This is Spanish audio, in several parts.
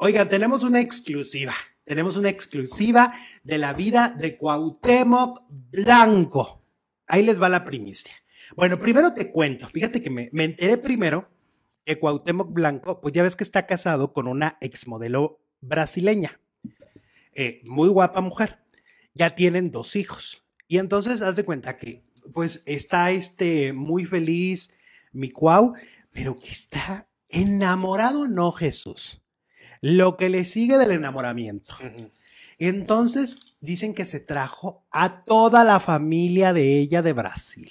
Oigan, tenemos una exclusiva. Tenemos una exclusiva de la vida de Cuauhtémoc Blanco. Ahí les va la primicia. Bueno, primero te cuento. Fíjate que me, enteré primero que Cuauhtémoc Blanco, pues ya ves que está casado con una exmodelo brasileña. Eh, muy guapa mujer. Ya tienen dos hijos. Y entonces haz de cuenta que, pues, está este muy feliz mi Cuau, pero que está enamorado, no Jesús. Lo que le sigue del enamoramiento. Entonces dicen que se trajo a toda la familia de ella de Brasil.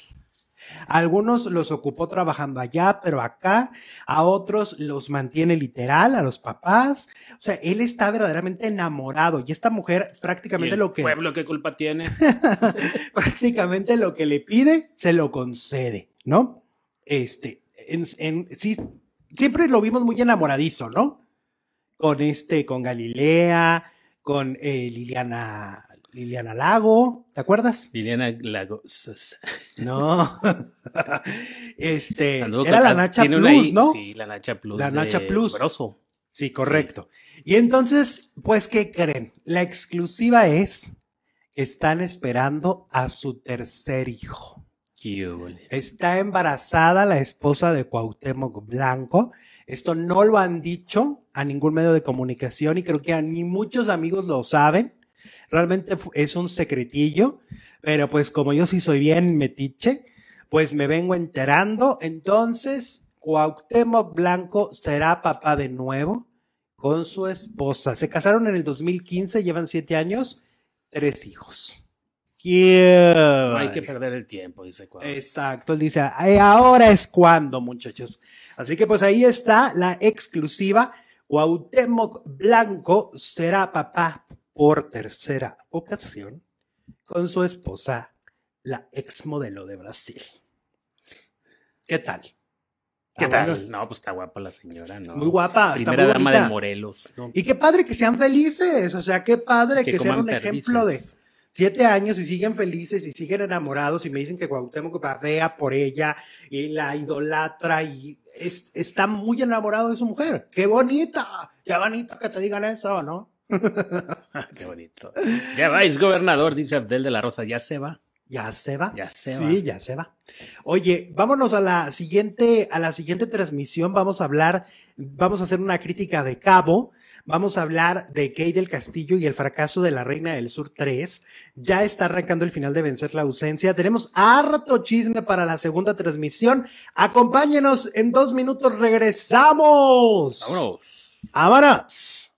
Algunos los ocupó trabajando allá, pero acá, a otros los mantiene literal, a los papás. O sea, él está verdaderamente enamorado y esta mujer prácticamente lo que... Pueblo, ¿qué culpa tiene? prácticamente lo que le pide, se lo concede, ¿no? Este, sí, siempre lo vimos muy enamoradizo, ¿no? con este, con Galilea, con eh, Liliana, Liliana Lago, ¿te acuerdas? Liliana Lago. No. este, era la Nacha Plus, ¿no? Sí, la Nacha Plus. La Nacha Plus. Sí, correcto. Y entonces, pues, ¿qué creen? La exclusiva es están esperando a su tercer hijo. Está embarazada la esposa de Cuauhtémoc Blanco. Esto no lo han dicho a ningún medio de comunicación y creo que ni muchos amigos lo saben. Realmente es un secretillo, pero pues como yo sí soy bien metiche, pues me vengo enterando. Entonces, Cuauhtémoc Blanco será papá de nuevo con su esposa. Se casaron en el 2015, llevan siete años, tres hijos. No hay que perder el tiempo, dice Cuauhtémoc Exacto, dice, eh, ahora es cuando, muchachos. Así que pues ahí está la exclusiva. Cuauhtémoc Blanco será papá por tercera ocasión con su esposa, la exmodelo de Brasil. ¿Qué tal? ¿Qué tal? No, pues está guapa la señora, ¿no? Muy guapa. Primera está muy dama de Morelos. Y qué padre que sean felices. O sea, qué padre que, sean un ejemplo de siete años y siguen felices y siguen enamorados y me dicen que Cuauhtémoc padea por ella y la idolatra y está muy enamorado de su mujer. ¡Qué bonita! ¡Qué bonito que te digan eso, ¿no? ¡Qué bonito! Ya vais, gobernador, dice Abdel de la Rosa, ya se va. Ya se va. Ya se va. Sí, ya se va. Oye, vámonos a la siguiente, a la siguiente transmisión. Vamos a hablar, vamos a hacer una crítica de Cabo. Vamos a hablar de Gay del Castillo y el fracaso de la Reina del Sur 3. Ya está arrancando el final de vencer la ausencia. Tenemos harto chisme para la segunda transmisión. Acompáñenos en dos minutos. Regresamos. Vámonos. Vámonos.